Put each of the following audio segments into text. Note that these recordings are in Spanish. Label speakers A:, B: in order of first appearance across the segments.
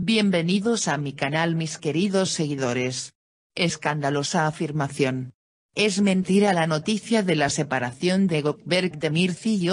A: Bienvenidos a mi canal mis queridos seguidores. Escandalosa afirmación. Es mentira la noticia de la separación de Gokberg de Mirzi y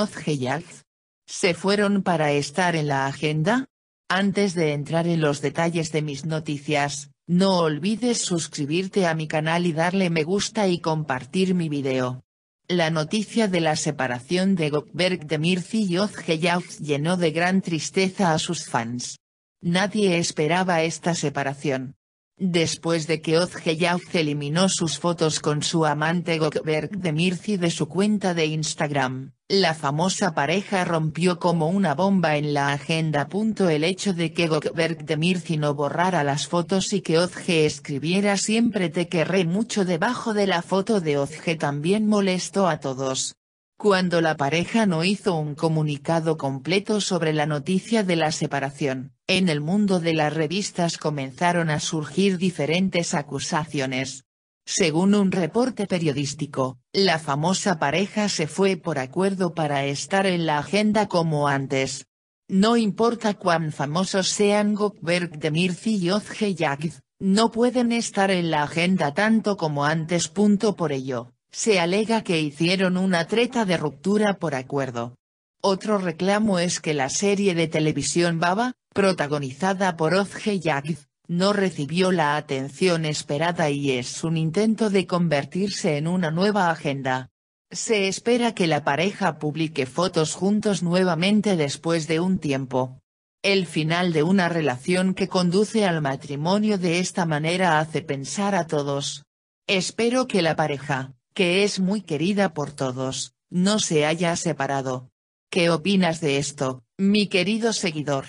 A: ¿Se fueron para estar en la agenda? Antes de entrar en los detalles de mis noticias, no olvides suscribirte a mi canal y darle me gusta y compartir mi video. La noticia de la separación de Gokberg de Mirzi y llenó de gran tristeza a sus fans. Nadie esperaba esta separación. Después de que Ozge Ozgeyauz eliminó sus fotos con su amante Gokberg de Mirci de su cuenta de Instagram, la famosa pareja rompió como una bomba en la agenda. El hecho de que Gokberg de Mirzi no borrara las fotos y que Ozge escribiera siempre te querré mucho debajo de la foto de Ozge también molestó a todos. Cuando la pareja no hizo un comunicado completo sobre la noticia de la separación, en el mundo de las revistas comenzaron a surgir diferentes acusaciones. Según un reporte periodístico, la famosa pareja se fue por acuerdo para estar en la agenda como antes. No importa cuán famosos sean Gokberg de Mirzi y Ozge Yagd, no pueden estar en la agenda tanto como antes. Por ello, se alega que hicieron una treta de ruptura por acuerdo. Otro reclamo es que la serie de televisión Baba, protagonizada por Ozge Yagd, no recibió la atención esperada y es un intento de convertirse en una nueva agenda. Se espera que la pareja publique fotos juntos nuevamente después de un tiempo. El final de una relación que conduce al matrimonio de esta manera hace pensar a todos. Espero que la pareja, que es muy querida por todos, no se haya separado. ¿Qué opinas de esto, mi querido seguidor?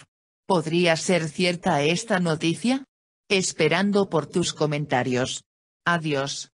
A: ¿Podría ser cierta esta noticia? Esperando por tus comentarios. Adiós.